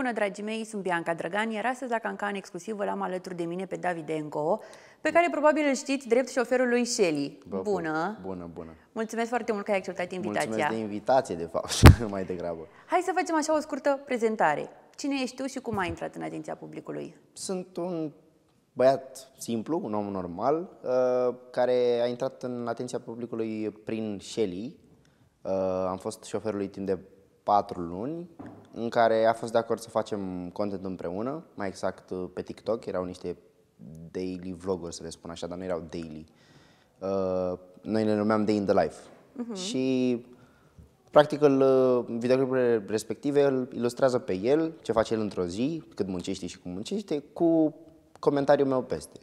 Bună, dragii mei, sunt Bianca Drăgan, iar astăzi la Cancan exclusiv îl am alături de mine pe David Enco, pe care probabil îl știți drept șoferul lui Shelly. Bă, bună! Bună, bună! Mulțumesc foarte mult că ai acceptat invitația. Mulțumesc de invitație, de fapt, mai degrabă. Hai să facem așa o scurtă prezentare. Cine ești tu și cum ai intrat în atenția publicului? Sunt un băiat simplu, un om normal, uh, care a intrat în atenția publicului prin Shelly. Uh, am fost șoferul lui timp de patru luni în care a fost de acord să facem content împreună, mai exact uh, pe TikTok, erau niște daily vloguri, să le spun așa, dar nu erau daily. Uh, noi le numeam Day in the Life. Uh-huh. Și practic îl, uh, videoclipurile respective îl ilustrează pe el, ce face el într-o zi, cât muncește și cum muncește, cu comentariul meu peste.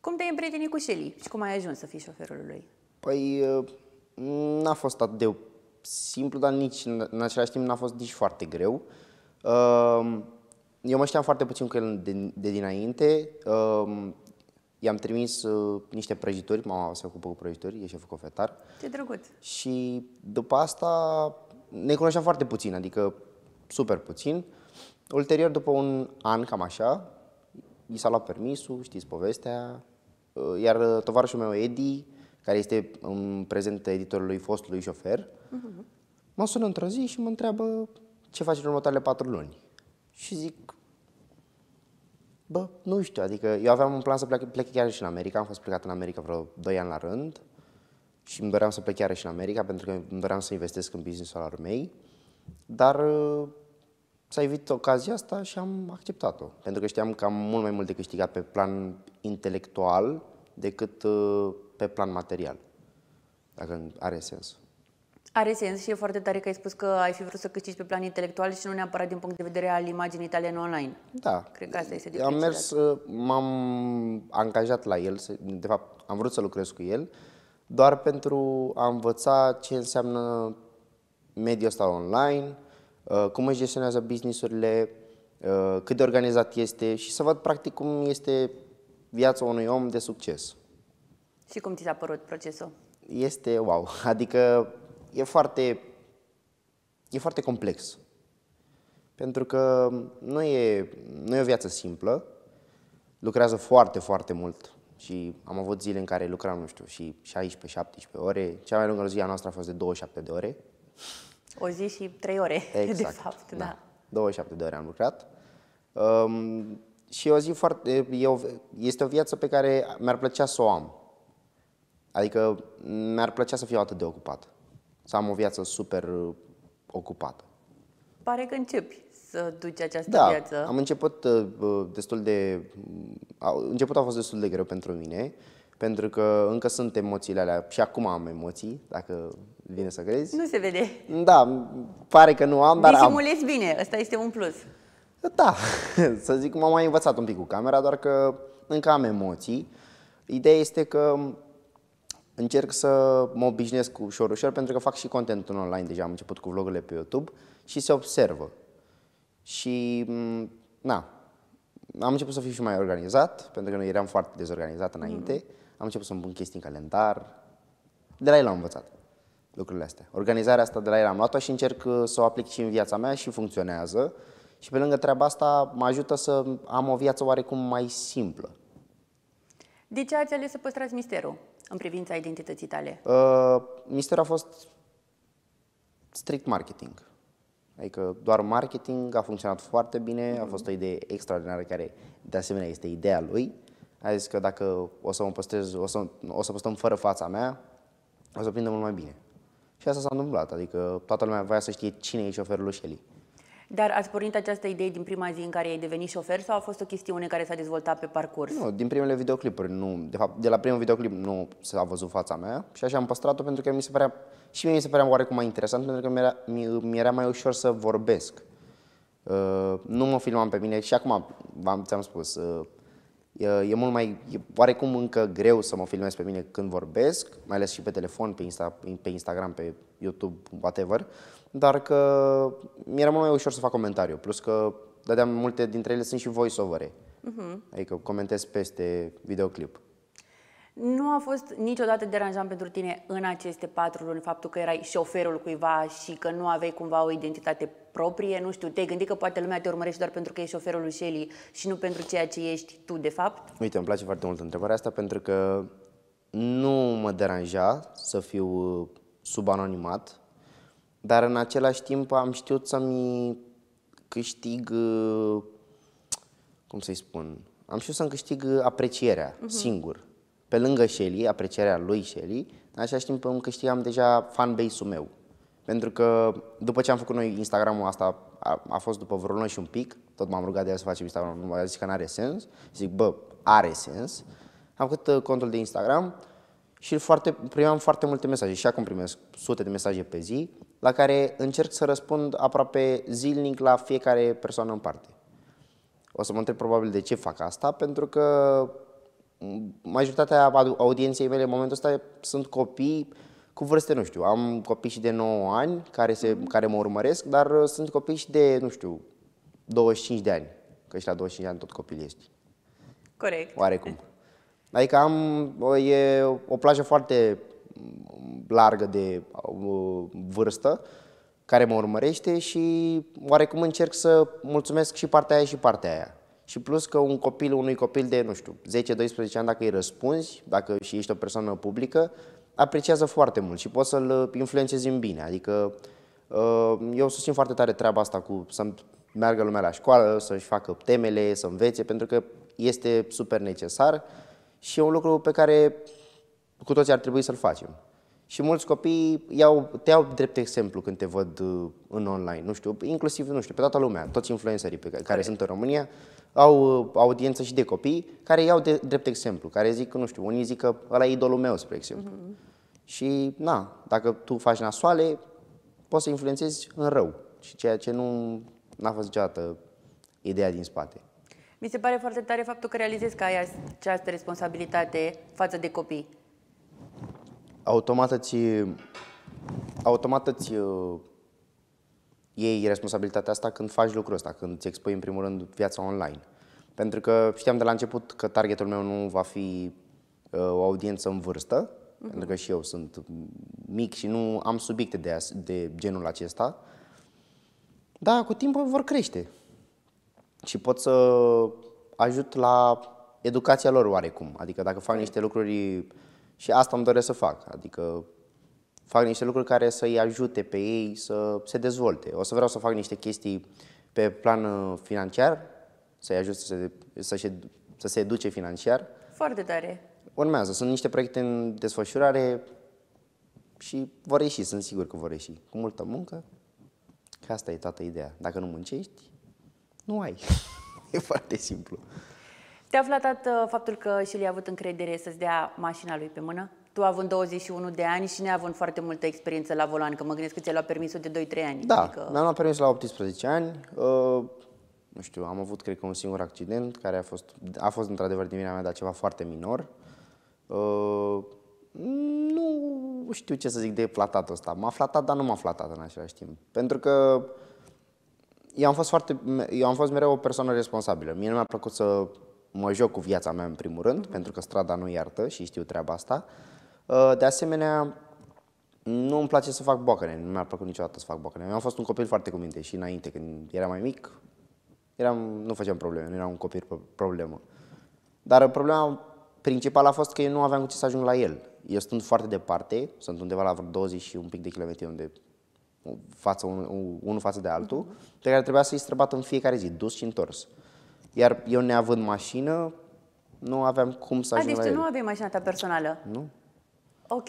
Cum te-ai împrietenit cu Shelly și cum ai ajuns să fii șoferul lui? Păi uh, n-a fost atât de simplu, dar nici în același timp n-a fost nici foarte greu. Ehm, eu mă știam foarte puțin cu el de, de dinainte. Ehm, i-am trimis uh, niște prăjituri, mama se ocupă cu prăjituri, e șeful cofetar. Ce drăguț! Și după asta ne cunoșteam foarte puțin, adică super puțin. Ulterior, după un an, cam așa, i s-a luat permisul, știți povestea, iar tovarășul meu, Edi, care este în prezent editorul fostului șofer, Uh-huh. Mă sună într-o zi și mă întreabă ce faci în următoarele patru luni. Și zic, bă, nu știu, adică eu aveam un plan să plec, plec chiar și în America, am fost plecat în America vreo 2 ani la rând și îmi doream să plec chiar și în America pentru că îmi doream să investesc în business-ul al mei, dar uh, s-a evit ocazia asta și am acceptat-o, pentru că știam că am mult mai mult de câștigat pe plan intelectual decât uh, pe plan material, dacă are sens. Are sens și e foarte tare că ai spus că ai fi vrut să câștigi pe plan intelectual și nu neapărat din punct de vedere al imaginii tale în online. Da. Cred că asta este Am mers, uh, m-am angajat la el, de fapt am vrut să lucrez cu el, doar pentru a învăța ce înseamnă mediul ăsta online, uh, cum își gestionează businessurile, uh, cât de organizat este și să văd practic cum este viața unui om de succes. Și cum ți s-a părut procesul? Este wow. Adică e foarte, e foarte complex. Pentru că nu e, nu e o viață simplă, lucrează foarte, foarte mult și am avut zile în care lucram, nu știu, și 16-17 ore. Cea mai lungă zi a noastră a fost de 27 de ore. O zi și 3 ore, exact, de fapt, da. da. 27 de ore am lucrat. Um, și o zi foarte, e o, este o viață pe care mi-ar plăcea să o am. Adică mi-ar plăcea să fiu atât de ocupat să am o viață super uh, ocupată. Pare că începi să duci această da, viață. am început uh, uh, destul de... Mm, început a fost destul de greu pentru mine, pentru că încă sunt emoțiile alea și acum am emoții, dacă vine să crezi. Nu se vede. Da, pare că nu am, dar Disimulezi am. bine, ăsta este un plus. Da, să zic, m-am mai învățat un pic cu camera, doar că încă am emoții. Ideea este că încerc să mă obișnuiesc ușor, ușor, pentru că fac și contentul online deja, am început cu vlogurile pe YouTube și se observă. Și, mm, na, am început să fiu și mai organizat, pentru că noi eram foarte dezorganizat înainte. Mm. Am început să-mi pun chestii în calendar. De la el am învățat lucrurile astea. Organizarea asta de la el am luat-o și încerc uh, să o aplic și în viața mea și funcționează. Și pe lângă treaba asta mă ajută să am o viață oarecum mai simplă. De ce ați ales să păstrați misterul? în privința identității tale? Uh, misterul a fost strict marketing. Adică doar marketing a funcționat foarte bine, a fost o idee extraordinară care de asemenea este ideea lui. A zis că dacă o să mă păstrez, o să, o să păstăm fără fața mea, o să prindem mult mai bine. Și asta s-a întâmplat, adică toată lumea voia să știe cine e șoferul lui Shelly. Dar ați pornit această idee din prima zi în care ai devenit șofer sau a fost o chestiune care s-a dezvoltat pe parcurs? Nu, din primele videoclipuri. Nu, de fapt, de la primul videoclip nu s-a văzut fața mea și așa am păstrat-o pentru că mi se părea, și mie mi se părea oarecum mai interesant pentru că mi-era, mi-era mai ușor să vorbesc. Uh, nu mă filmam pe mine și acum v-am, ți-am spus, uh, e, e mult mai, e oarecum încă greu să mă filmez pe mine când vorbesc, mai ales și pe telefon, pe, Insta, pe Instagram, pe YouTube, whatever. Uh, dar că mi-era mult mai ușor să fac comentariu, plus că dădeam multe dintre ele, sunt și voice-overe, uh-huh. adică comentez peste videoclip. Nu a fost niciodată deranjant pentru tine în aceste patru luni faptul că erai șoferul cuiva și că nu aveai cumva o identitate proprie? Nu știu, te-ai gândit că poate lumea te urmărește doar pentru că ești șoferul lui Shelly și nu pentru ceea ce ești tu de fapt? Uite, îmi place foarte mult întrebarea asta pentru că nu mă deranja să fiu subanonimat dar în același timp am știut să-mi câștig, cum să-i spun, am știut să-mi câștig aprecierea uh-huh. singur. Pe lângă Shelly, aprecierea lui Shelly, în același timp îmi câștigam deja fanbase-ul meu. Pentru că după ce am făcut noi Instagramul asta, a, a fost după vreo lună și un pic, tot m-am rugat de el să facem Instagram, nu mai zis că nu are sens. Zic, bă, are sens. Am făcut uh, contul de Instagram și foarte, primeam foarte multe mesaje și acum primesc sute de mesaje pe zi la care încerc să răspund aproape zilnic la fiecare persoană în parte. O să mă întreb probabil de ce fac asta, pentru că majoritatea audienței mele în momentul ăsta sunt copii cu vârste, nu știu, am copii și de 9 ani care, se, mhm. care mă urmăresc, dar uh, sunt copii și de, nu știu, 25 de ani, că și la 25 de ani tot copil ești. Corect. Oarecum. Adică am, uh, e o plajă foarte largă de uh, vârstă care mă urmărește și oarecum încerc să mulțumesc și partea aia și partea aia. Și plus că un copil, unui copil de, nu știu, 10-12 ani, dacă îi răspunzi, dacă și ești o persoană publică, apreciază foarte mult și poți să-l influențezi în bine. Adică uh, eu susțin foarte tare treaba asta cu să meargă lumea la școală, să-și facă temele, să învețe, pentru că este super necesar și e un lucru pe care cu toți ar trebui să-l facem. Și mulți copii iau, te iau drept exemplu când te văd uh, în online, nu știu, inclusiv, nu știu, pe toată lumea, toți influencerii pe care, care sunt în România au uh, audiență și de copii care iau de, drept exemplu, care zic, nu știu, unii zic că ăla e idolul meu, spre exemplu. Mm-hmm. Și, na, dacă tu faci nasoale, poți să influențezi în rău și ceea ce nu n-a fost niciodată ideea din spate. Mi se pare foarte tare faptul că realizezi că ai această responsabilitate față de copii automat îți, automat îți uh, iei responsabilitatea asta când faci lucrul ăsta, când îți expui în primul rând viața online. Pentru că știam de la început că targetul meu nu va fi uh, o audiență în vârstă, uh-huh. pentru că și eu sunt mic și nu am subiecte de, de genul acesta, dar cu timpul vor crește și pot să ajut la educația lor oarecum. Adică dacă fac niște lucruri și asta îmi doresc să fac, adică fac niște lucruri care să-i ajute pe ei să se dezvolte. O să vreau să fac niște chestii pe plan uh, financiar, să-i ajut să se, să, se, să se educe financiar. Foarte tare. Urmează, sunt niște proiecte în desfășurare și vor ieși, sunt sigur că vor ieși. Cu multă muncă, că asta e toată ideea. Dacă nu muncești, nu ai. e foarte simplu. Te-a flatat uh, faptul că și l a avut încredere să-ți dea mașina lui pe mână? Tu având 21 de ani și neavând foarte multă experiență la volan, că mă gândesc că ți-ai luat permisul de 2-3 ani. Da, adică... mi-am luat permis la 18 ani. Uh, nu știu, am avut cred că un singur accident care a fost, a fost într-adevăr din mea, dar ceva foarte minor. Uh, nu știu ce să zic de flatat ăsta. M-a flatat, dar nu m-a flatat în același timp. Pentru că eu am fost, foarte, eu am fost mereu o persoană responsabilă. Mie nu mi-a plăcut să mă joc cu viața mea în primul rând, mhm. pentru că strada nu iartă și știu treaba asta. Uh, de asemenea, nu îmi place să fac boacăne, nu mi a plăcut niciodată să fac boacăne. Eu am fost un copil foarte cu minte și înainte, când eram mai mic, eram, nu făceam probleme, nu eram un copil problemă. Dar problema principală a fost că eu nu aveam cu ce să ajung la el. Eu stând foarte departe, sunt undeva la vreo 20 și un pic de kilometri unde față, unul, unul față de altul, mhm. pe care trebuia să-i străbat în fiecare zi, dus și întors. Uh, iar eu neavând mașină, nu aveam cum să ajung A, deci tu nu aveai mașina ta personală? Nu. Ok.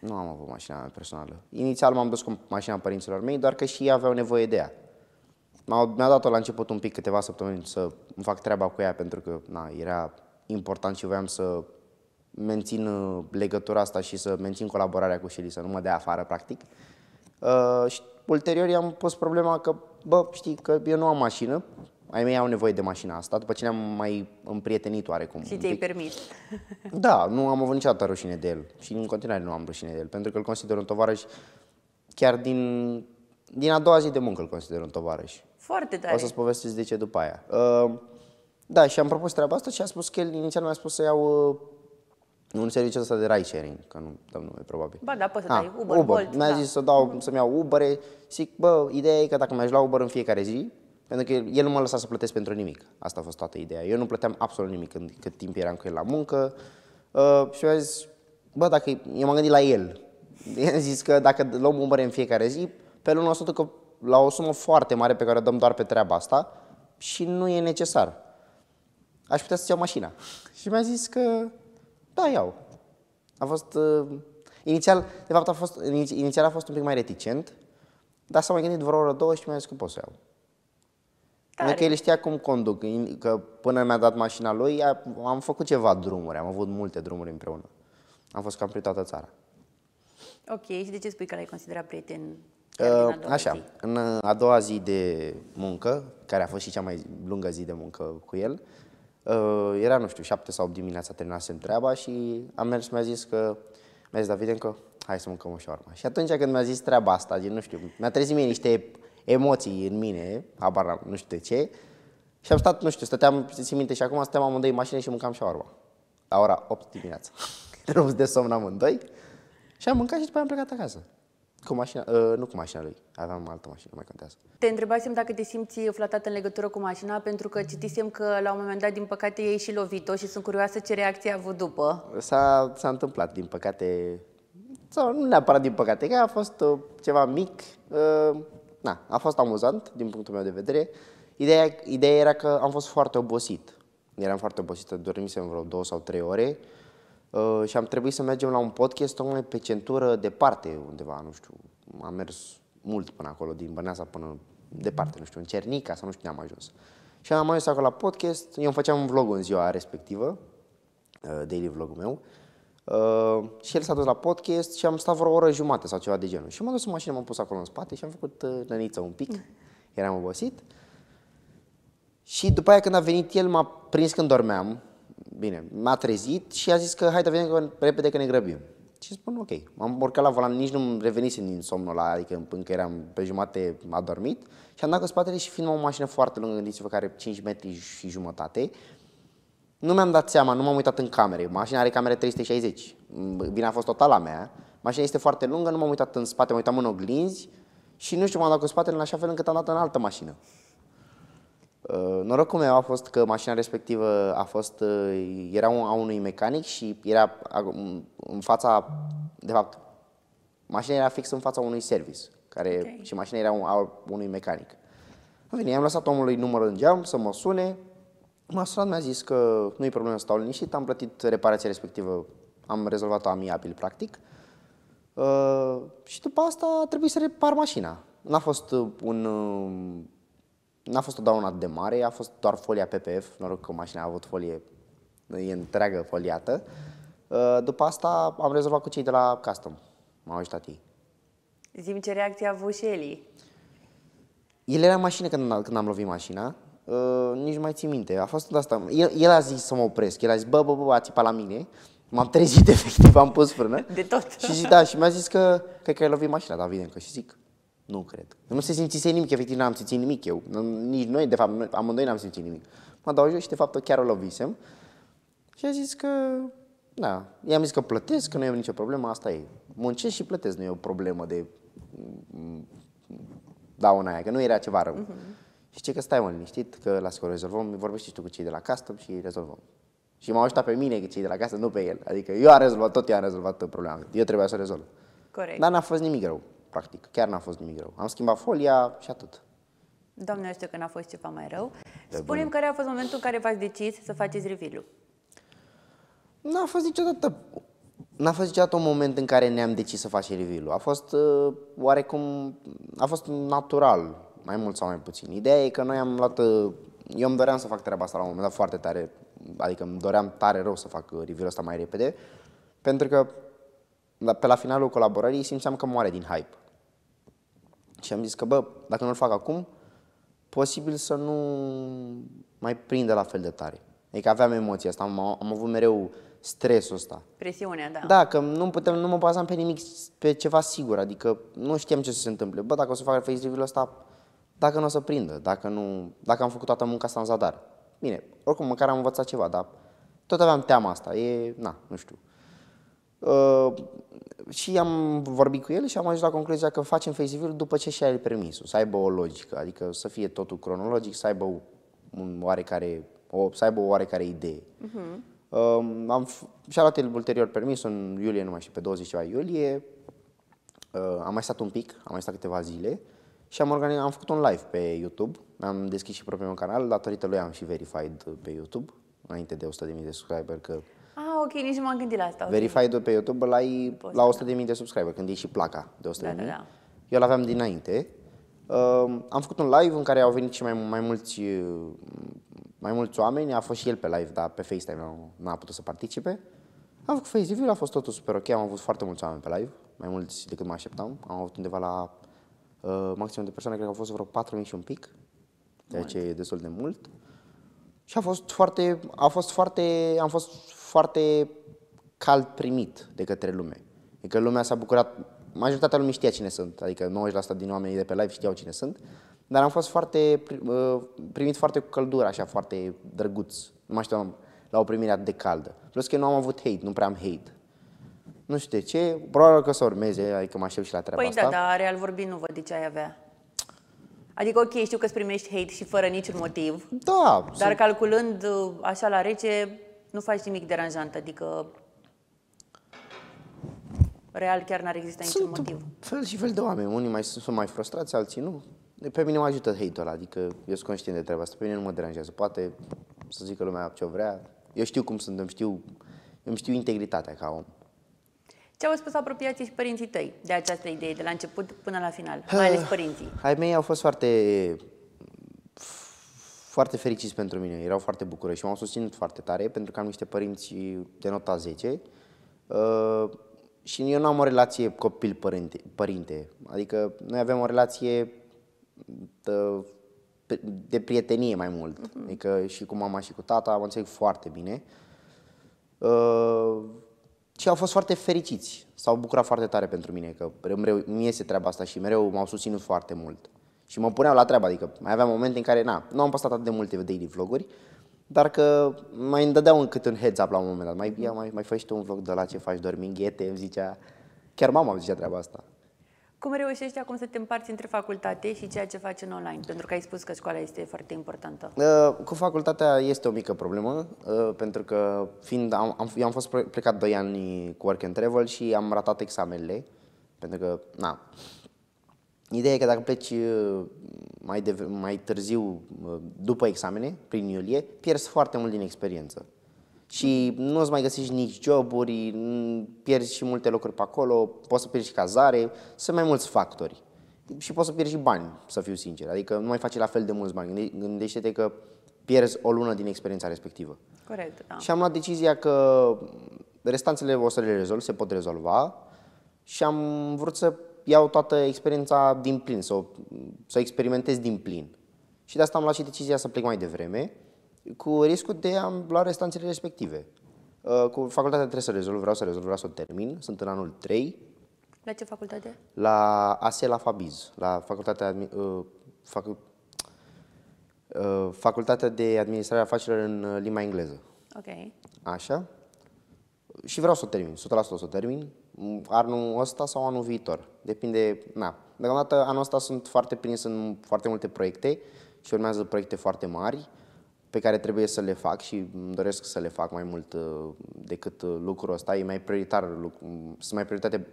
Nu am avut mașina mea personală. Inițial m-am dus cu mașina părinților mei, doar că și ei aveau nevoie de ea. Mi-a dat-o la început un pic, câteva săptămâni, să îmi fac treaba cu ea, pentru că na, era important și voiam să mențin uh, legătura asta și să mențin colaborarea cu Shelly, să nu mă dea afară, practic. Uh, și ulterior i-am pus problema că, bă, știi, că eu nu am mașină, ai mei au nevoie de mașina asta, după ce ne-am mai împrietenit oarecum. Și te ai permis. Da, nu am avut niciodată rușine de el și în continuare nu am rușine de el, pentru că îl consider un tovarăș chiar din, din a doua zi de muncă îl consider un tovarăș. Foarte tare. O să-ți povestesc de ce după aia. Uh, da, și am propus treaba asta și a spus că el inițial mi-a spus să iau uh, un serviciu ăsta de ride sharing, că nu dăm nume probabil. Ba, da, poți să ah, dai Uber, Uber. Bolt. Mi-a da. zis să dau, mhm. să-mi iau Uber, zic, bă, ideea e că dacă mi-aș lua Uber în fiecare zi, pentru că el, nu m-a lăsat să plătesc pentru nimic. Asta a fost toată ideea. Eu nu plăteam absolut nimic când, cât timp eram cu el la muncă. Uh, și eu zis, bă, dacă eu m-am gândit la el. I-am zis că dacă luăm un în fiecare zi, pe lună 100 că la o sumă foarte mare pe care o dăm doar pe treaba asta și nu e necesar. Aș putea să-ți iau mașina. Și mi-a zis că da, iau. A fost... Uh, inițial, de fapt, a fost, inițial a fost un pic mai reticent, dar s-a mai gândit vreo oră, două și mi-a zis că pot să iau tare. Adică el știa cum conduc, că până mi-a dat mașina lui, am făcut ceva drumuri, am avut multe drumuri împreună. Am fost cam prin toată țara. Ok, și de ce spui că l-ai considerat prieten? Uh, așa, zi? în uh, a doua zi de muncă, care a fost și cea mai lungă zi de muncă cu el, uh, era, nu știu, șapte sau opt dimineața terminasem treaba și am mers și mi-a zis că, mi-a zis David că hai să mâncăm o șoarmă. Și atunci când mi-a zis treaba asta, din, nu știu, mi-a trezit mie niște emoții în mine, habar nu știu de ce, și am stat, nu știu, stăteam, ți minte și acum, stăteam amândoi în mașină și mâncam șaorma. La ora 8 dimineața. Răus de somn amândoi și am mâncat și după am plecat acasă. Cu mașina, uh, nu cu mașina lui, aveam altă mașină, mai contează. Te întrebasem dacă te simți flatat în legătură cu mașina, pentru că citisem că la un moment dat, din păcate, ei și lovit-o și sunt curioasă ce reacție a avut după. S-a, s-a întâmplat, din păcate, sau nu neapărat din păcate, că a fost uh, ceva mic, uh, na, a fost amuzant din punctul meu de vedere. Ideea, ideea era că am fost foarte obosit. Eram foarte obosit. dormisem vreo două sau trei ore uh, și am trebuit să mergem la un podcast tocmai pe centură departe undeva, nu știu, am mers mult până acolo, din Băneasa până departe, nu știu, în Cernica sau nu știu unde am ajuns. Și am ajuns acolo la podcast, eu îmi făceam un vlog în ziua respectivă, uh, daily vlogul meu, Uh, și el s-a dus la podcast și am stat vreo oră jumate sau ceva de genul. Și m-am dus în mașină, m-am pus acolo în spate și am făcut uh, năniță un pic. Eram obosit. Și după aia când a venit el, m-a prins când dormeam. Bine, m-a trezit și a zis că hai, să venim repede că ne grăbim. Și spun ok. M-am urcat la volan, nici nu-mi revenise din somnul ăla, adică încă eram pe jumate adormit. Și am dat cu spatele și fiind o mașină foarte lungă, gândiți-vă, care 5 metri și jumătate, nu mi-am dat seama, nu m-am uitat în camere. Mașina are camere 360. Mm, bine a fost total la mea. Mașina este foarte lungă, nu m-am uitat în spate, mă uitam în oglinzi și nu știu, m-am dat cu spatele în așa fel încât am dat în altă mașină. Uh, norocul meu a fost că mașina respectivă a fost, uh, era a unui mecanic și era în fața, de fapt, mașina era fix în fața unui service care, okay. și mașina era a unui mecanic. Am venit, am lăsat omului numărul în geam să mă sune, M-a sunat, mi-a zis că nu e problemă, stau liniștit, am plătit reparația respectivă, am rezolvat-o amiabil, practic. Uh, și după asta a trebuit să repar mașina. N-a fost uh, un... Uh, n-a fost o daună de mare, a fost doar folia PPF, noroc că mașina a avut folie, e întreagă foliată. Uh, după asta am rezolvat cu cei de la Custom, m-au ajutat ei. Zim ce reacție a avut și Eli. El era în mașină când, când am lovit mașina, uh, nici mai țin minte. A fost asta. El, el a zis să mă opresc. El a zis, bă, bă, bă, a țipat la mine. M-am trezit efectiv, am pus frână. De tot. Și zic, da, și mi-a zis că cred că ai lovit mașina, dar vine încă. Și zic, nu cred. Nu se simțise nimic, efectiv n-am simțit nimic eu. Nici noi, de fapt, noi, amândoi n-am simțit nimic. Mă dau jos și de fapt chiar o lovisem. Și a zis că, da, i-am zis că plătesc, că nu e nicio problemă, asta e. Muncesc și plătesc, nu e o problemă de mm, mm, mm, dauna aia, că nu era ceva rău. Uh-huh. Și ce că stai mă liniștit, că las că o rezolvăm, vorbești și tu cu cei de la custom și rezolvăm. Și m-au ajutat pe mine cei de la casă, nu pe el. Adică eu am rezolvat tot, eu am rezolvat problema. Eu trebuia să o rezolv. Corect. Dar n-a fost nimic rău, practic. Chiar n-a fost nimic rău. Am schimbat folia și atât. Doamne, știu că n-a fost ceva mai rău. Spune-mi care a fost momentul în care v-ați decis să faceți reveal N-a fost niciodată N-a fost niciodată un moment în care ne-am decis să facem reveal A fost uh, oarecum, a fost natural mai mult sau mai puțin. Ideea e că noi am luat, uh, eu îmi doream să fac treaba asta la un moment dat foarte tare, adică îmi doream tare rău să fac uh, review-ul ăsta mai repede, pentru că pe la finalul colaborării simțeam că moare din hype. Și am zis că, bă, dacă nu-l fac acum, posibil să nu mai prindă la fel de tare. Adică aveam emoția asta, am, am avut mereu stresul ăsta. Presiunea, da. Da, că nu, putem, nu mă bazam pe nimic, pe ceva sigur, adică nu știam ce să se întâmple. Bă, dacă o să fac face review-ul ăsta, dacă nu o să prindă, dacă, nu, dacă am făcut toată munca asta în zadar. Bine, oricum măcar am învățat ceva, dar tot aveam teama asta, e, na, nu știu. Uh, și am vorbit cu el și am ajuns la concluzia că facem face după ce și-a el permisul, să aibă o logică, adică să fie totul cronologic, să aibă un oarecare, o, să aibă o oarecare idee. Uh-huh. Uh, am, și-a luat el ulterior permisul în iulie, numai și pe 20 ceva iulie, uh, am mai stat un pic, am mai stat câteva zile, uh, și am, organizat, am făcut un live pe YouTube. Am deschis și propriul meu canal, datorită lui am și verified pe YouTube, înainte de 100.000 de subscriber, că Ah, ok, nici nu m-am gândit la asta. Okay. verified pe YouTube la la 100.000 da. de subscriber, când e și placa de 100.000. Da, da, da. Eu l-aveam dinainte. Uh, am făcut un live în care au venit și mai, mai mulți mai mulți oameni, a fost și el pe live, dar pe FaceTime nu, a putut să participe. Am făcut Face a fost totul super ok, am avut foarte mulți oameni pe live, mai mulți decât mă așteptam. Am avut undeva la uh, maximum de persoane, cred că au fost vreo 4.000 și un pic, ceea ce e destul de mult. Și a fost foarte, a fost foarte, am fost foarte cald primit de către lume. Adică lumea s-a bucurat, majoritatea lumii știa cine sunt, adică 90% din oamenii de pe live știau cine sunt, dar am fost foarte, uh, primit foarte cu căldură, așa, foarte drăguț. Nu mă așteptam la o primire atât de caldă. Plus că eu nu am avut hate, nu prea am hate nu știu de ce, probabil că să urmeze, adică mă aștept și la treaba păi da, asta. Păi da, dar real vorbind nu văd de ce ai avea. Adică, ok, știu că îți primești hate și fără niciun motiv. Da. Dar calculând uh, așa la rece, nu faci nimic deranjant. Adică, real chiar n-ar exista sunt niciun motiv. fel și fel de oameni. Unii mai sunt, mai frustrați, alții nu. Pe mine mă ajută hate-ul ăla, adică eu sunt conștient de treaba asta. Pe mine nu mă deranjează. Poate să zică lumea ce vrea. Eu știu cum sunt, îmi știu, îmi știu integritatea ca om. Ce au spus apropiații și părinții tăi de această idee, de la început până la final, mai ales ah, părinții? Ai mei au fost foarte foarte fericiți pentru mine, erau foarte bucuroși și m-au susținut foarte tare pentru că am niște părinți de nota 10 uh, și eu nu am o relație copil-părinte, adică noi avem o relație de, de prietenie mai mult, mhm. adică și cu mama și cu tata mă înțeleg foarte bine. Uh, și au fost foarte fericiți. S-au bucurat foarte tare pentru mine, că mi iese treaba asta și mereu m-au susținut foarte mult. Și mă puneau la treabă, adică mai aveam momente în care, na, nu am postat atât de multe daily vloguri, dar că mai îmi dădeau un cât un heads up la un moment dat. Mai, ia, mai, mai faci tu un vlog de la ce faci, dormi în ghete, îmi zicea, chiar mama îmi zicea treaba asta. Cum reușești acum să te împarți între facultate și ceea ce faci în online? Pentru că ai spus că școala este foarte importantă. Uh, cu facultatea este o mică problemă, uh, pentru că fiind, am, am, eu am fost plecat 2 ani cu work and travel și am ratat examenele, pentru că, na, Ideea e că dacă pleci uh, mai, de, mai târziu, după examene, prin iulie, pierzi foarte mult din experiență și nu îți mai găsești nici joburi, pierzi și multe lucruri pe acolo, poți să pierzi și cazare, sunt mai mulți factori. Și poți să pierzi și bani, să fiu sincer. Adică nu mai faci la fel de mulți bani. Gândește-te că pierzi o lună din experiența respectivă. Corect, da. Și am luat decizia că restanțele o să le rezolv, se pot rezolva și am vrut să iau toată experiența din plin, să o, să o experimentez din plin. Și de asta am luat și decizia să plec mai devreme cu riscul de a lua restanțele respective. Uh, cu facultatea trebuie să rezolv, vreau să rezolv, vreau să o termin, sunt în anul 3. La ce facultate? La ASE, la Fabiz, la facultatea, uh, uh, facultatea de administrare a afacerilor în uh, limba engleză. Ok. Așa. Și vreau să o termin, 100% o să o termin, mm, anul ăsta sau anul viitor. Depinde, na. Deocamdată anul ăsta sunt foarte prins în foarte multe proiecte și urmează proiecte foarte mari pe care trebuie să le fac și îmi doresc să le fac mai mult uh, decât uh, lucrul ăsta. E mai prioritar, sunt mai prioritate,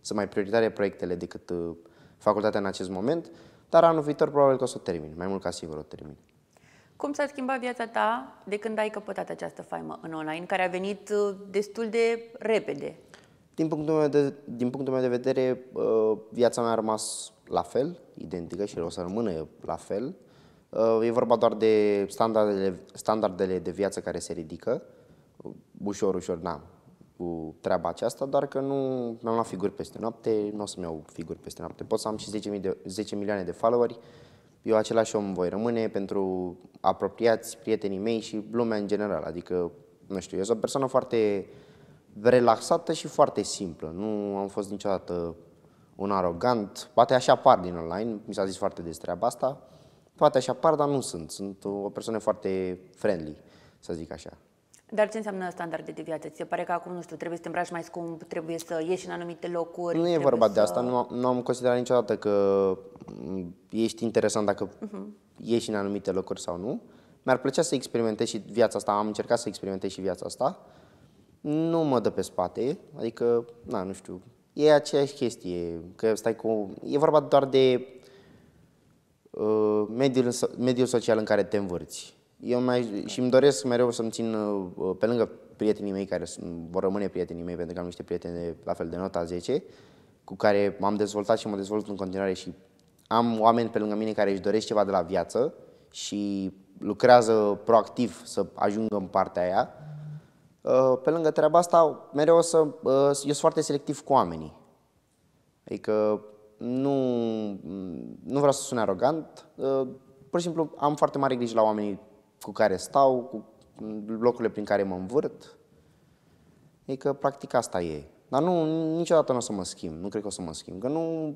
sunt mai prioritare proiectele decât uh, facultatea în acest moment, dar anul viitor probabil că o să o termin, mai mult ca sigur o termin. Cum s-a schimbat viața ta de când ai căpătat această faimă în online, care a venit destul de repede? Din punctul meu de, din punctul meu de vedere, viața mea a rămas la fel, identică și o să rămână la fel. Uh, e vorba doar de standardele, standardele de viață care se ridică, ușor, ușor, na, cu treaba aceasta, doar că nu am luat figuri peste noapte, nu o să-mi iau figuri peste noapte. Pot să am și 10, de, 10 milioane de followeri, eu același om voi rămâne pentru apropiați, prietenii mei și lumea în general. Adică, nu știu, eu sunt o persoană foarte relaxată și foarte simplă. Nu am fost niciodată un arogant, poate așa apar din online, mi s-a zis foarte des treaba asta, toate așa par, dar nu sunt. Sunt o persoană foarte friendly, să zic așa. Dar ce înseamnă standarde de viață? Ți se pare că acum, nu știu, trebuie să te îmbraci mai scump, trebuie să ieși în anumite locuri? Nu e vorba să... de asta. Nu am, nu am considerat niciodată că mm, ești interesant dacă uh-huh. ieși în anumite locuri sau nu. Mi-ar plăcea să experimentez și viața asta. Am încercat să experimentez și viața asta. Nu mă dă pe spate. Adică, na, nu știu. E aceeași chestie. Că stai cu... E vorba doar de Uh, mediul, mediul social în care te învârți. Eu mai, și îmi doresc mereu să-mi țin, uh, pe lângă prietenii mei care sunt, vor rămâne prietenii mei, pentru că am niște prieteni de, la fel de nota 10, cu care m-am dezvoltat și mă dezvolt în continuare și am oameni pe lângă mine care își doresc ceva de la viață și lucrează proactiv să ajungă în partea aia. Uh, pe lângă treaba asta, mereu o să, eu sunt foarte selectiv cu oamenii. Adică nu, nu vreau să sun arogant, uh, pur și simplu am foarte mare grijă la oamenii cu care stau, cu locurile prin care mă învârt. că practic, asta e. Dar nu, niciodată nu o să mă schimb. Nu cred că o să mă schimb. Că nu...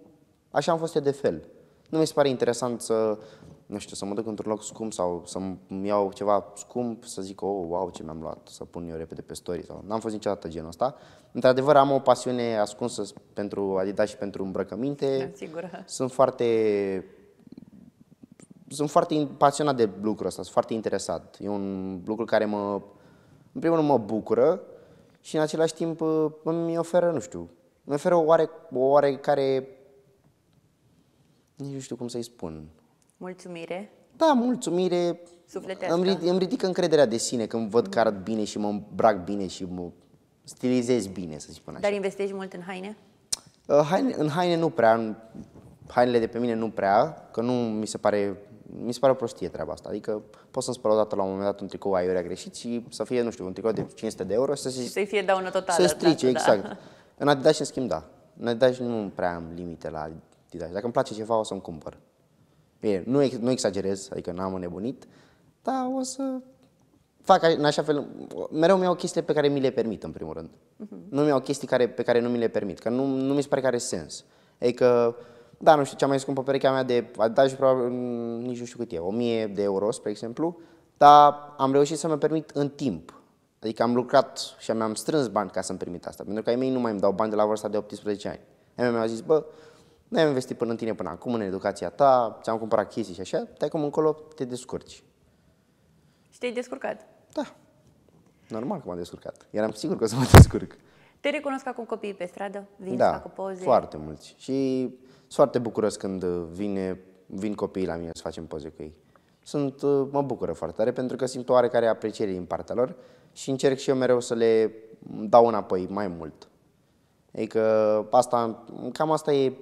Așa am fost eu de fel. Nu mi se pare interesant să nu știu, să mă duc într-un loc scump sau să-mi iau ceva scump, să zic, oh, wow, ce mi-am luat, să pun eu repede pe story. Sau... N-am fost niciodată genul ăsta. Într-adevăr, am o pasiune ascunsă pentru Adidas și pentru îmbrăcăminte. Da, sigur. Sunt foarte sunt foarte pasionat de lucrul ăsta, sunt foarte interesat. E un lucru care mă, în primul rând, mă bucură și în același timp îmi oferă, nu știu, îmi oferă o, oare, o oare care, nu știu cum să-i spun, Mulțumire. Da, mulțumire. Sufletească. Îmi, îmi ridic încrederea de sine când văd că arăt bine și mă îmbrac bine și mă stilizez bine, să spun așa. Dar investești mult în haine? Uh, haine în haine nu prea. În, hainele de pe mine nu prea, că nu mi se pare mi se pare o prostie treaba asta. Adică poți să-mi spăl dată la un moment dat un tricou aiurea greșit și să fie, nu știu, un tricou de 500 de euro să se, să fie daună totală. Să strice, dată, exact. Da. În Adidas, în schimb, da. În Adidas nu prea am limite la Adidas. Dacă îmi place ceva, o să-mi cumpăr. Bine, nu, nu exagerez, adică n-am înnebunit, dar o să fac în așa fel, mereu mi-au chestii pe care mi le permit, în primul rând. Uh-huh. Nu mi-au chestii care, pe care nu mi le permit, că nu, nu mi se pare că are sens. Adică, da, nu știu, cea mai scumpă perechea mea de adaj, probabil, mm, nici nu știu cât e, 1000 de euro, spre exemplu, dar am reușit să mă permit în timp. Adică am lucrat și mi-am strâns bani ca să-mi permit asta, pentru că ei mei nu mai îmi dau bani de la vârsta de 18 ani. Ei mei mi-au zis, bă, nu am investit până în tine până acum, în educația ta, ți-am cumpărat chestii și așa, te cum încolo te descurci. Și te-ai descurcat? Da. Normal că m-am descurcat. Eram sigur că o să mă descurc. Te recunosc acum copiii pe stradă? Vin da, să facă poze? foarte mulți. Și foarte bucuros când vine, vin copiii la mine să facem poze cu ei. Sunt, uh, mă bucură foarte tare pentru că simt oarecare apreciere din partea lor și încerc și eu mereu să le dau înapoi mai mult. Adică asta, cam asta e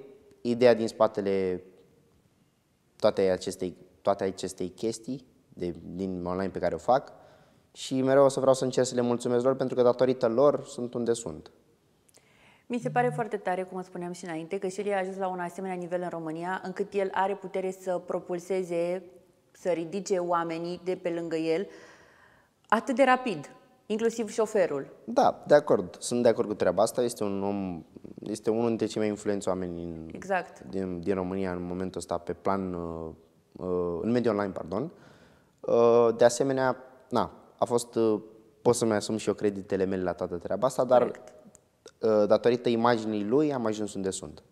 ideea din spatele toate acestei, toate acestei chestii de, din online pe care o fac și mereu o să vreau să încerc să le mulțumesc lor pentru că datorită lor sunt unde sunt. Mi se pare foarte tare, cum spuneam și înainte, că el a ajuns la un asemenea nivel în România încât el are putere să propulseze, să ridice oamenii de pe lângă el atât de rapid inclusiv șoferul. Da, de acord. Sunt de acord cu treaba asta. Este un om, este unul dintre cei mai influenți oameni în, exact. din, din România în momentul ăsta pe plan, uh, uh, în mediul online, pardon. Uh, de asemenea, na, a fost, pot să-mi asum și eu creditele mele la toată treaba asta, dar Correct. datorită imaginii lui am ajuns unde sunt.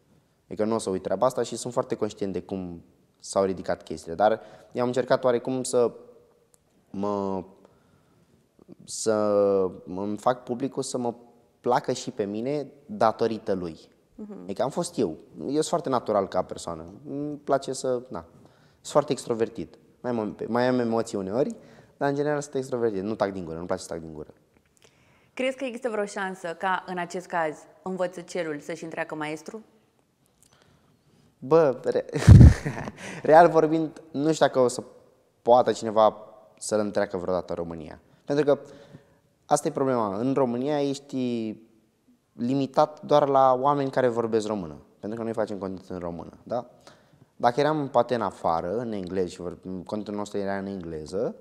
Adică nu o să uit treaba asta și sunt foarte conștient de cum s-au ridicat chestiile, dar i am încercat oarecum să mă să îmi fac publicul să mă placă și pe mine datorită lui. Uh-huh. Adică am fost eu. Eu sunt foarte natural ca persoană. Îmi place să... Na. Sunt foarte extrovertit. Mai am, mai am emoții uneori, dar în general sunt extrovertit. Nu tac din gură, nu place să tac din gură. Crezi că există vreo șansă ca, în acest caz, învăță cerul să-și întreacă maestru? Bă, re... real vorbind, nu știu dacă o să poată cineva să-l întreacă vreodată România. Pentru că asta e problema. În România ești limitat doar la oameni care vorbesc română. Pentru că noi facem conținut în română. Da? Dacă eram poate în afară, în engleză și conținutul nostru era în engleză,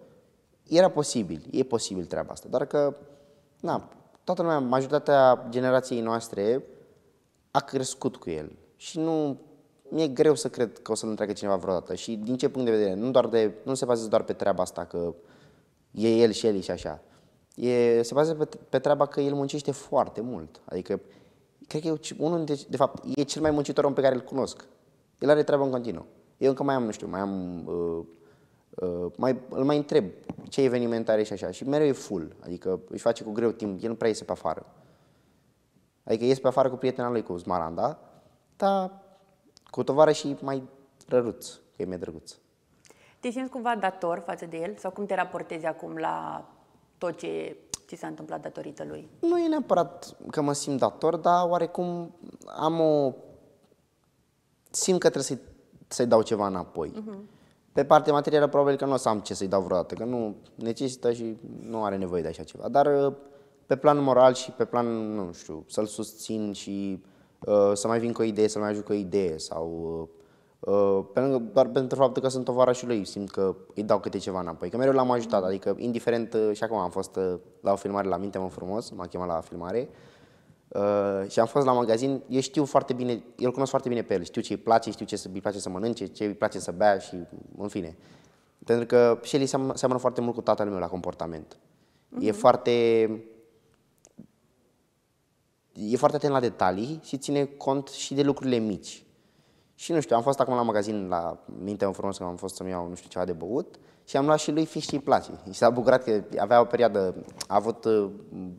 era posibil, e posibil treaba asta. Doar că, na, toată lumea, majoritatea generației noastre a crescut cu el. Și nu mi-e greu să cred că o să-l întreacă cineva vreodată. Și din ce punct de vedere? Nu, doar de, nu se bazează doar pe treaba asta că e el și el și așa. E, se bazează pe, pe treaba că el muncește foarte mult. Adică, cred că e unul de, de fapt, e cel mai muncitor om pe care îl cunosc. El are treabă în continuu. Eu încă mai am, nu știu, mai am, uh, uh, mai, îl mai întreb ce eveniment are și așa. Și mereu e full, adică își face cu greu timp, el nu prea iese pe afară. Adică iese pe afară cu prietena lui, cu Smaranda, dar cu tovară și mai răruț, că e mai drăguț. Te simți cumva dator față de el? Sau cum te raportezi acum la tot ce ți s-a întâmplat datorită lui? Nu e neapărat că mă simt dator, dar oarecum am o... simt că trebuie să-i, să dau ceva înapoi. Uh-huh. Pe partea materială probabil că nu o să am ce să-i dau vreodată, că nu necesită și nu are nevoie de așa ceva. Dar uh, pe plan moral și pe plan, nu știu, să-l susțin și uh, să mai vin cu o idee, să mai ajut cu o idee sau uh, Uh, pe lângă, doar pentru faptul că sunt tovarășul lui, simt că îi dau câte ceva înapoi. Că mereu l-am ajutat, adică indiferent, uh, și acum am fost uh, la o filmare la Minte, mă frumos, m-a chemat la filmare uh, și am fost la magazin, eu știu foarte bine, eu cunosc foarte bine pe el, știu ce îi place, știu ce îi place să mănânce, ce îi place să bea și în fine. Pentru că și el seamănă, seamănă foarte mult cu tatăl meu la comportament. Uh-huh. E mhm. foarte... E foarte atent la detalii și ține cont și de lucrurile mici. Și nu știu, am fost acum la magazin, la mintea în frumos, că am fost să-mi iau nu știu ceva de băut și am luat și lui fiști și place. Și s-a bucurat că avea o perioadă, a avut uh,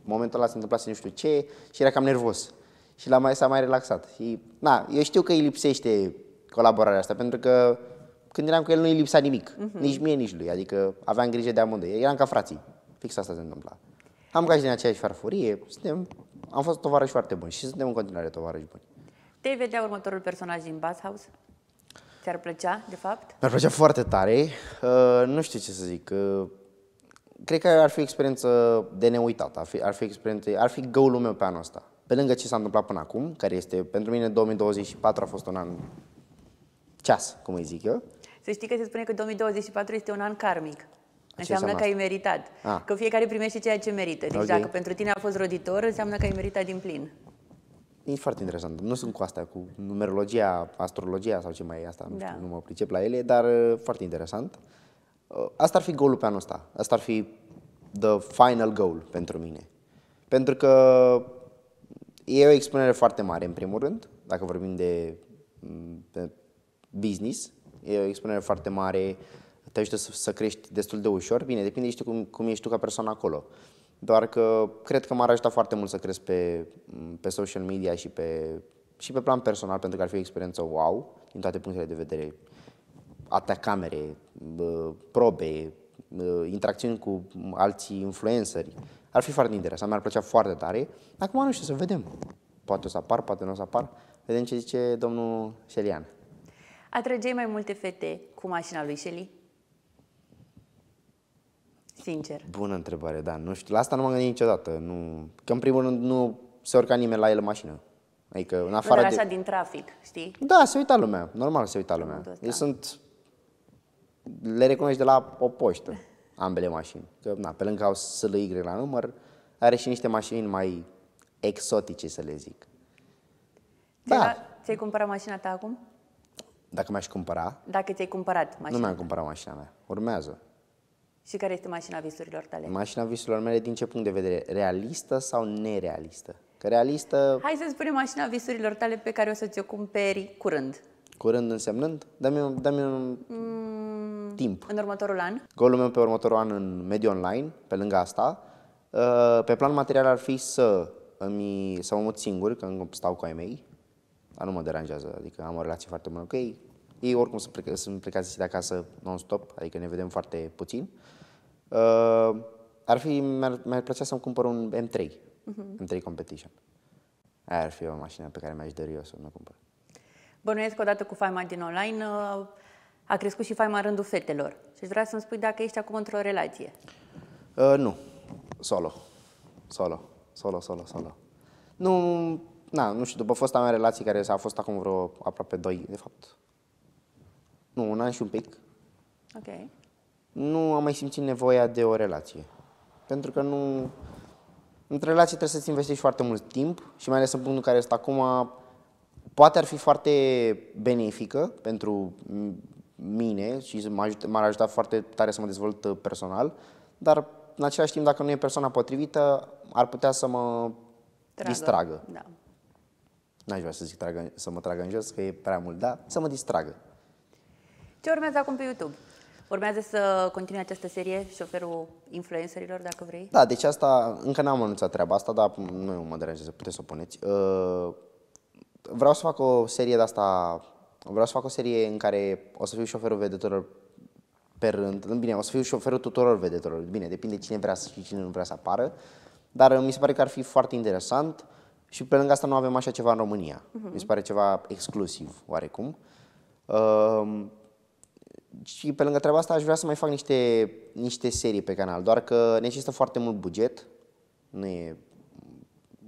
momentul ăla, se întâmplase nu știu ce și era cam nervos. Și la mai s-a mai relaxat. Și, na, eu știu că îi lipsește colaborarea asta, pentru că când eram cu el nu îi lipsa nimic, uh-huh. nici mie, nici lui. Adică aveam grijă de amândoi. Eram ca frații. Fix asta se întâmpla. Am ca și din aceeași farfurie, suntem, am fost tovarăși foarte buni și suntem în continuare tovarăși buni. Te-ai vedea următorul personaj din House? Ți-ar plăcea, de fapt? Mi-ar plăcea foarte tare. Uh, nu știu ce să zic. Uh, cred că ar fi o experiență de neuitat. Ar fi, ar fi, experiență, ar fi găul meu pe anul ăsta. Pe lângă ce s-a întâmplat până acum, care este, pentru mine 2024 a fost un an ceas, cum îi zic eu. Să știi că se spune că 2024 este un an karmic. Înseamnă înseamnă că ai meritat. A. Ah. Că fiecare primește ceea ce merită. Deci okay. dacă pentru tine a fost roditor, înseamnă că ai meritat din plin. E foarte interesant. Nu sunt cu asta, cu numerologia, astrologia sau ce mai e asta, nu, da. știu, nu mă pricep la ele, dar uh, foarte interesant. Uh, asta ar fi golul pe anul ăsta. Asta ar fi the final goal pentru mine. Pentru că e o expunere foarte mare, în primul rând, dacă vorbim de, mm, business, e o expunere foarte mare, te ajută să, să crești destul de ușor. Bine, depinde și cum, cum ești tu ca persoană acolo. Uh, doar că cred că m-ar ajuta foarte mult să cresc pe, mm, pe social media și pe, și pe plan personal, pentru că ar fi o experiență wow din toate punctele de vedere. atea camere, probe, interacțiuni cu alții influenceri. Ar fi foarte interesant, mi-ar plăcea foarte tare. Acum nu știu, să vedem. Poate o să apar, poate nu o să apar. Vedem ce zice domnul Șelian. Atrăgeai mai multe fete cu mașina lui Șeli? Sincer. Bună întrebare, da. Nu știu, la asta nu m-am gândit niciodată. Nu... Că în primul rând nu se urca nimeni la el în mașină. Adică în afară nu, de... așa din trafic, știi? Da, se uita lumea. Normal se uita lumea. Tot, da. sunt... Le recunoști de la o poștă, ambele mașini. Că, na, pe lângă au SLY la număr, are și niște mașini mai exotice, să le zic. Da. Ți-ai cumpărat mașina ta acum? Dacă mi-aș cumpăra? Dacă ți-ai cumpărat mașina. Nu mi-am cumpărat mașina mea. Urmează. Și care este mașina visurilor tale? Mașina visurilor mele din ce punct de vedere? Realistă sau nerealistă? Că realistă... Hai să spunem mașina visurilor tale pe care o să ți-o cumperi curând. Curând însemnând? Dă-mi un, dă un mm, timp. În următorul an? Golul meu pe următorul an în mediul online, pe lângă asta. Uh, pe plan material ar fi să, îmi, să mă mut singur, că stau cu ai mei. Dar nu mă deranjează, adică am o relație foarte bună cu ei, ei oricum sunt, plec- sunt plecați de acasă non-stop, adică ne vedem foarte puțin. Uh, ar fi, mi-ar, mi-ar plăcea să-mi cumpăr un M3, uh-huh. M3 Competition. Aia ar fi o mașină pe care mi-aș dori eu să o cumpăr. Bănuiesc că odată cu faima din online uh, a crescut și faima rândul fetelor. Și vreau să-mi spui dacă ești acum într-o relație. Uh, nu. Solo. Solo. Solo, solo, solo. Nu, na, nu știu, după fosta mea relație care a fost acum vreo aproape 2, de fapt, nu, un an și un pic, Ok. nu am mai simțit nevoia de o relație. Pentru că nu... Într-o relație trebuie să-ți investești foarte mult timp și mai ales în punctul în care este acum, poate ar fi foarte benefică pentru mine și m-ar ajuta foarte tare să mă dezvolt uh, personal, dar în același timp, dacă nu e persoana potrivită, ar putea să mă Tragă. distragă. Da. N-aș vrea să zic tragă, să mă tragă în jos, că e prea mult, dar să mă distragă. Ce urmează acum pe YouTube? Urmează să continui această serie, șoferul influencerilor, dacă vrei? Da, deci asta, încă n-am anunțat treaba asta, dar nu mă deranjează, puteți să o puneți. Uh, vreau să fac o serie de asta, vreau să fac o serie în care o să fiu șoferul vedetorilor pe rând. Bine, o să fiu șoferul tuturor vedetorilor, bine, depinde cine vrea și cine nu vrea să apară, dar uh, mi se pare că ar fi foarte interesant și pe lângă asta nu avem așa ceva în România. Uh-huh. Mi se pare ceva exclusiv, oarecum. Uh, și pe lângă treaba asta aș vrea să mai fac niște, niște serii pe canal, doar că necesită foarte mult buget, nu e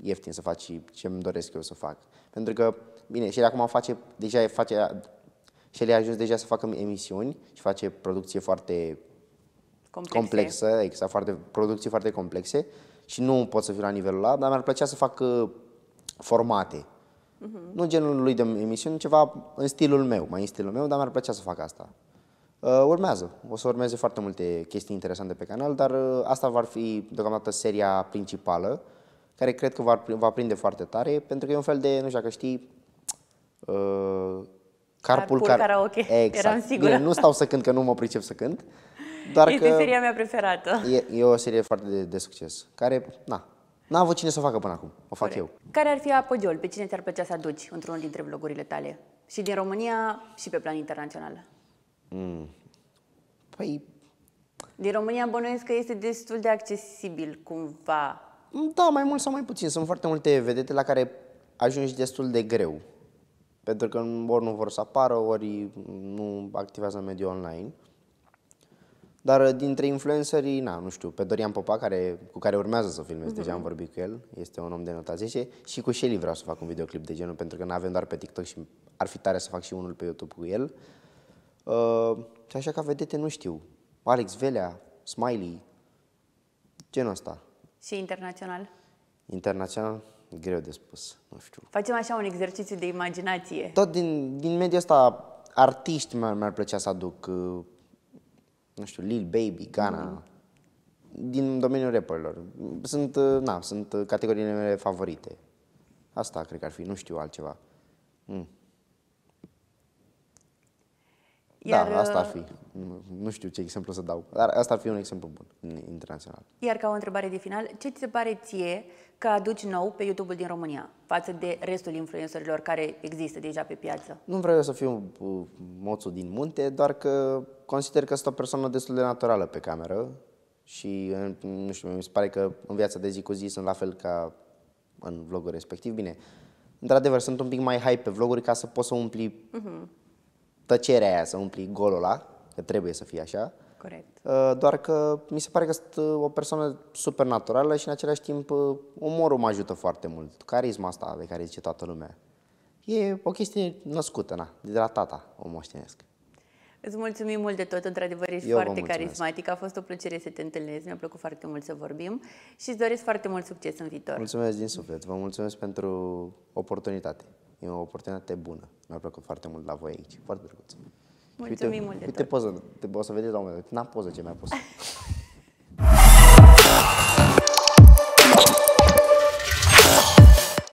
ieftin să faci ce îmi doresc eu să fac. Pentru că, bine, și el acum face, deja face, și el a ajuns deja să facă emisiuni și face producție foarte complexe. complexă, exact, foarte, producții foarte complexe și nu pot să fiu la nivelul ăla, dar mi-ar plăcea să fac uh, formate. Uh-huh. Nu genul lui de emisiuni, ceva în stilul meu, mai în stilul meu, dar mi-ar plăcea să fac asta. Uh, urmează. O să urmeze foarte multe chestii interesante pe canal, dar uh, asta va fi deocamdată seria principală, care cred că va, va prinde foarte tare, pentru că e un fel de, nu știu dacă știi, uh, carpul, carpul car... karaoke. Exact. Eram sigură. Bine, nu stau să cânt, că nu mă pricep să cânt. Dar este că seria mea preferată. E, e o serie foarte de, de succes, care, na, n-a avut cine să o facă până acum. O fac Corect. eu. Care ar fi apogeul? Pe cine ți-ar plăcea să aduci într-unul dintre vlogurile tale? Și din România și pe plan internațional. Mm. Păi... Din România bănuiesc că este destul de accesibil, cumva. Da, mai mult sau mai puțin. Sunt foarte multe vedete la care ajungi destul de greu. Pentru că ori nu vor să apară, ori nu activează mediul online. Dar dintre influencerii, na, nu știu, pe Dorian Popa, care, cu care urmează să filmez, mm-hmm. deja am vorbit cu el, este un om de nota 10, și cu Shelly vreau să fac un videoclip de genul, pentru că nu avem doar pe TikTok și ar fi tare să fac și unul pe YouTube cu el. Uh, Uh, și așa ca vedete, nu știu. Alex Velea, Smiley, genul ăsta. Și internațional? Internațional, greu de spus, nu știu. Facem așa un exercițiu de imaginație. Tot din, din mediul ăsta, artiști mi-ar, mi plăcea să aduc, uh, nu știu, Lil Baby, Gana, mm-hmm. din domeniul rapperilor. Sunt, uh, na, sunt uh, categoriile mele favorite. Asta cred că ar fi, nu știu altceva. Mm. Da, Iar, da, asta ar uh, fi. Nu știu ce exemplu să dau, dar asta ar fi un exemplu bun internațional. Iar ca o întrebare de final, ce ți se pare ție că aduci nou pe YouTube-ul din România față de restul influencerilor care există deja pe piață? Nu vreau să fiu uh, moțul din munte, doar că consider că sunt o persoană destul de naturală pe cameră și, uh, nu știu, mi se pare că în viața de zi cu zi sunt la fel ca în vlogul respectiv. Bine, într-adevăr, sunt un pic mai hype pe vloguri ca să poți să umpli uh-huh tăcerea aia să umpli golul ăla, că trebuie să fie așa. Corect. Uh, doar că mi se pare că sunt uh, o persoană super naturală și în același timp uh, umorul mă ajută foarte mult. Carisma asta de care zice toată lumea. E o chestie născută, na, de la tata o moștenesc. Îți mulțumim mult de tot, într-adevăr ești Eu foarte carismatic, a fost o plăcere să te întâlnesc, mi-a plăcut foarte mult să vorbim și îți doresc foarte mult succes în viitor. Mulțumesc din suflet, vă mulțumesc pentru oportunitate e o oportunitate bună. Mi-a plăcut foarte mult la voi aici. Foarte drăguț. Mulțumim uite, mult de uite tot. Uite poză, o să vedeți la un moment dat. N-am poză ce mi-a pus.